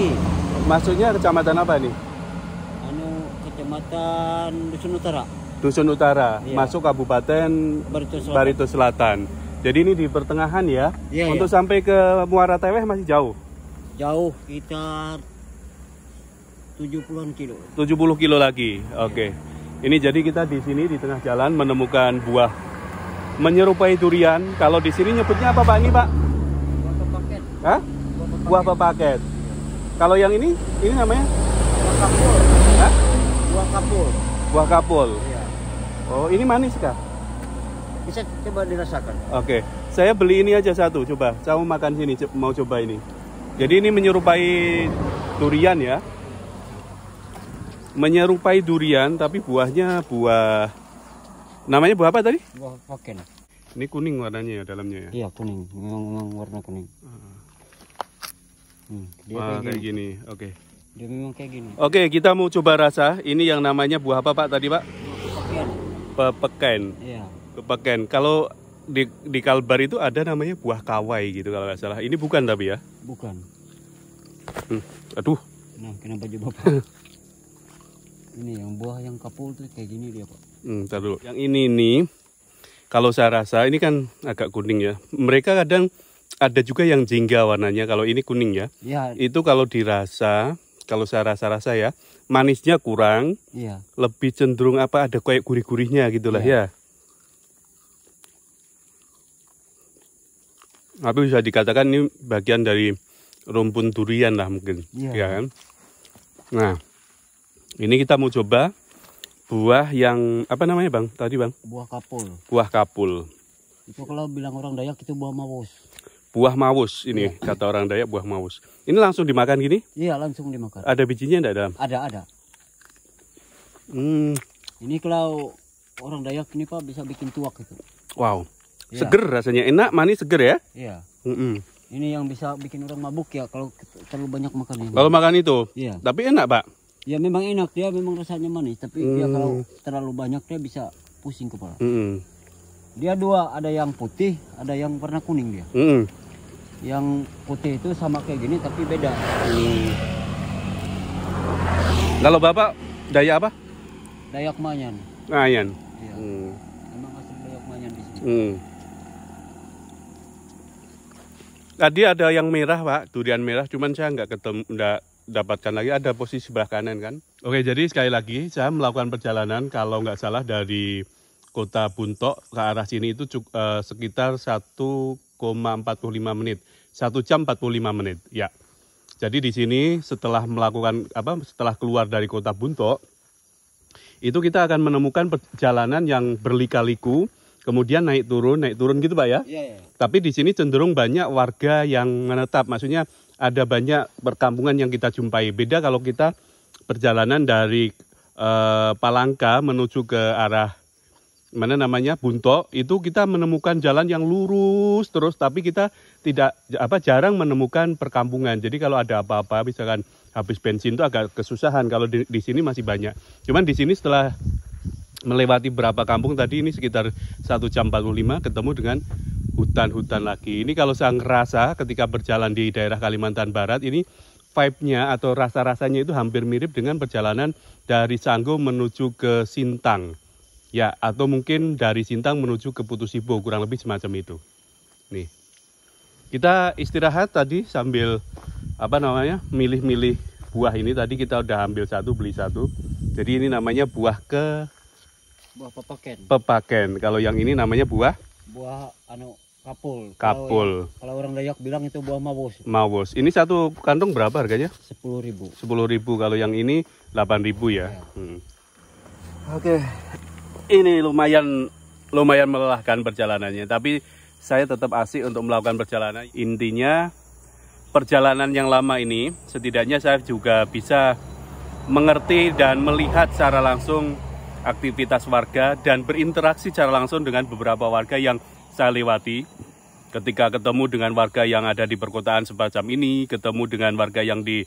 Masuknya Maksudnya kecamatan apa nih? Anu kecamatan Dusun Utara. Dusun Utara, iya. masuk Kabupaten Barito Selatan. Barito Selatan. Jadi ini di pertengahan ya. Iya, iya. Untuk iya. sampai ke Muara Teweh masih jauh. Jauh sekitar 70-an kilo. 70 kilo lagi. Oke. Okay. Iya. Ini jadi kita di sini di tengah jalan menemukan buah menyerupai durian. Kalau di sini nyebutnya apa Pak ini Pak? Buah pepaket. Hah? Buah pepaket. Buah pepaket. Kalau yang ini, ini namanya? Buah kapul. Hah? Buah kapul. Buah kapul. Iya. Oh, ini manis kah? Bisa coba dirasakan. Oke, okay. saya beli ini aja satu. Coba, saya mau makan sini. Mau coba ini. Jadi ini menyerupai durian ya. Menyerupai durian, tapi buahnya buah. Namanya buah apa tadi? Buah poken. Ini kuning warnanya ya dalamnya ya? Iya kuning, memang warna kuning. Uh. Hmm. Wah, kayak, gini. gini. Oke. Okay. Dia memang kayak gini. Oke, okay, kita mau coba rasa. Ini yang namanya buah apa, Pak? Tadi, Pak? Pepeken. Iya. Pepeken. Kalau di, di Kalbar itu ada namanya buah kawai gitu kalau nggak salah. Ini bukan tapi ya? Bukan. Hmm. Aduh. Nah, kenapa juga, Pak? ini yang buah yang kapul tuh kayak gini dia, Pak. Hmm, taruh. Yang ini nih kalau saya rasa ini kan agak kuning ya. Mereka kadang ada juga yang jingga warnanya kalau ini kuning ya. ya. Itu kalau dirasa, kalau saya rasa-rasa ya, manisnya kurang. Ya. Lebih cenderung apa ada kayak gurih-gurihnya gitulah ya. ya. Tapi bisa dikatakan ini bagian dari rumpun durian lah mungkin, ya, ya kan? Nah, ini kita mau coba buah yang apa namanya bang? Tadi bang? Buah kapul. Buah kapul. Itu kalau bilang orang Dayak itu buah mawos buah mawus ini iya. kata orang Dayak buah mawus. Ini langsung dimakan gini? Iya langsung dimakan. Ada bijinya enggak dalam? Ada ada. Hmm. Ini kalau orang Dayak ini pak bisa bikin tuak itu. Wow. iya. Seger rasanya enak manis seger ya? Iya. Mm -mm. Ini yang bisa bikin orang mabuk ya kalau terlalu banyak makan ini. Kalau makan itu? Iya. Tapi enak pak? Ya memang enak dia memang rasanya manis tapi hmm. dia kalau terlalu banyak dia bisa pusing kepala. Mm -mm dia dua ada yang putih ada yang warna kuning dia mm yang putih itu sama kayak gini tapi beda kalau mm. lalu bapak daya apa dayak manyan nah, iya. mm. emang asli dayak manyan di sini mm. tadi ada yang merah pak durian merah cuman saya nggak ketemu nggak dapatkan lagi ada posisi sebelah kanan kan oke jadi sekali lagi saya melakukan perjalanan kalau nggak salah dari kota Buntok ke arah sini itu uh, sekitar 1,45 menit, 1 jam 45 menit. Ya. Jadi di sini setelah melakukan apa setelah keluar dari kota Buntok itu kita akan menemukan perjalanan yang berlika-liku, kemudian naik turun, naik turun gitu, Pak ya. Yeah, yeah. Tapi di sini cenderung banyak warga yang menetap, maksudnya ada banyak perkampungan yang kita jumpai. Beda kalau kita perjalanan dari uh, Palangka menuju ke arah mana namanya Bunto itu kita menemukan jalan yang lurus terus tapi kita tidak apa jarang menemukan perkampungan. Jadi kalau ada apa-apa misalkan habis bensin itu agak kesusahan kalau di, di sini masih banyak. Cuman di sini setelah melewati berapa kampung tadi ini sekitar 1 jam 45 ketemu dengan hutan-hutan lagi. Ini kalau saya ngerasa ketika berjalan di daerah Kalimantan Barat ini vibe-nya atau rasa-rasanya itu hampir mirip dengan perjalanan dari Sanggo menuju ke Sintang. Ya, atau mungkin dari Sintang menuju ke Putusibo, kurang lebih semacam itu. Nih, kita istirahat tadi sambil apa namanya milih-milih buah ini tadi kita udah ambil satu beli satu. Jadi ini namanya buah ke buah pepaken. Pepaken. Kalau yang ini namanya buah buah anu kapul. Kapul. Kalau, orang Dayak bilang itu buah mawos. Mawos. Ini satu kantung berapa harganya? Sepuluh ribu. Sepuluh ribu. Kalau yang ini delapan ribu ya. ya. Hmm. Oke. Okay ini lumayan lumayan melelahkan perjalanannya tapi saya tetap asik untuk melakukan perjalanan intinya perjalanan yang lama ini setidaknya saya juga bisa mengerti dan melihat secara langsung aktivitas warga dan berinteraksi secara langsung dengan beberapa warga yang saya lewati ketika ketemu dengan warga yang ada di perkotaan semacam ini ketemu dengan warga yang di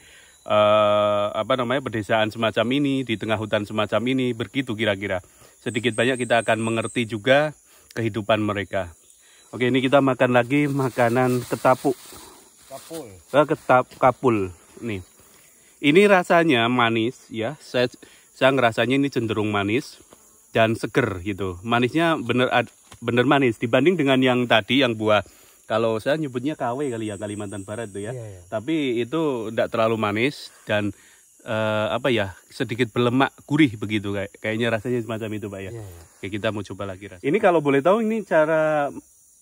uh, apa namanya pedesaan semacam ini di tengah hutan semacam ini begitu kira-kira sedikit banyak kita akan mengerti juga kehidupan mereka. Oke, ini kita makan lagi makanan ketapuk. Kapul. Eh, ketap kapul. Nih. Ini rasanya manis ya. Saya saya ngerasanya ini cenderung manis dan seger gitu. Manisnya bener bener manis dibanding dengan yang tadi yang buah kalau saya nyebutnya KW kali ya Kalimantan Barat itu ya. Yeah, yeah. Tapi itu tidak terlalu manis dan uh, apa ya sedikit berlemak gurih begitu kayak kayaknya rasanya semacam itu pak ya. Yeah, iya. Oke, kita mau coba lagi ras. Ini kalau boleh tahu ini cara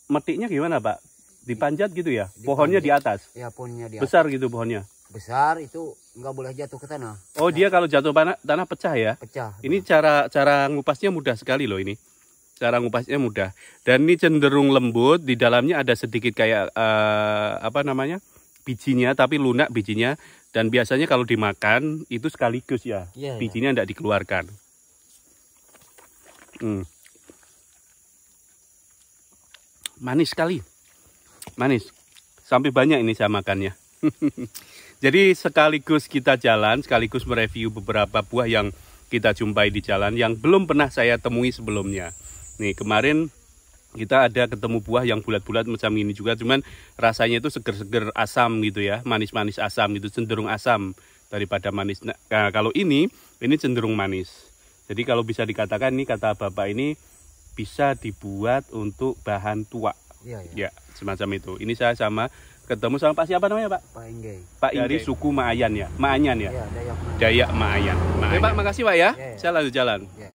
metiknya gimana pak? Dipanjat gitu ya? Dipanjat. Pohonnya di atas? Ya pohonnya di atas. Besar gitu pohonnya? Besar itu nggak boleh jatuh ke tanah. Oh nah. dia kalau jatuh tanah tanah pecah ya? Pecah. Ini nah. cara cara ngupasnya mudah sekali loh ini. Cara ngupasnya mudah dan ini cenderung lembut. Di dalamnya ada sedikit kayak uh, apa namanya? bijinya tapi lunak bijinya dan biasanya kalau dimakan itu sekaligus ya, ya bijinya tidak ya. dikeluarkan. Hmm. Manis sekali, manis. Sampai banyak ini saya makannya. Jadi sekaligus kita jalan, sekaligus mereview beberapa buah yang kita jumpai di jalan yang belum pernah saya temui sebelumnya. Nih kemarin kita ada ketemu buah yang bulat-bulat macam ini juga cuman rasanya itu seger-seger asam gitu ya manis-manis asam gitu cenderung asam daripada manis nah, nah kalau ini ini cenderung manis jadi kalau bisa dikatakan ini kata bapak ini bisa dibuat untuk bahan tua ya, ya. ya semacam itu ini saya sama ketemu sama Pak siapa namanya Pak? Pak Inge Pak Inge. Dari suku Maayan ya, Maayan ya. ya Dayak Maayan. Dayak Maayan. Maayan. Oke, Pak, makasih Pak ya. ya, ya. Saya lanjut jalan. Ya.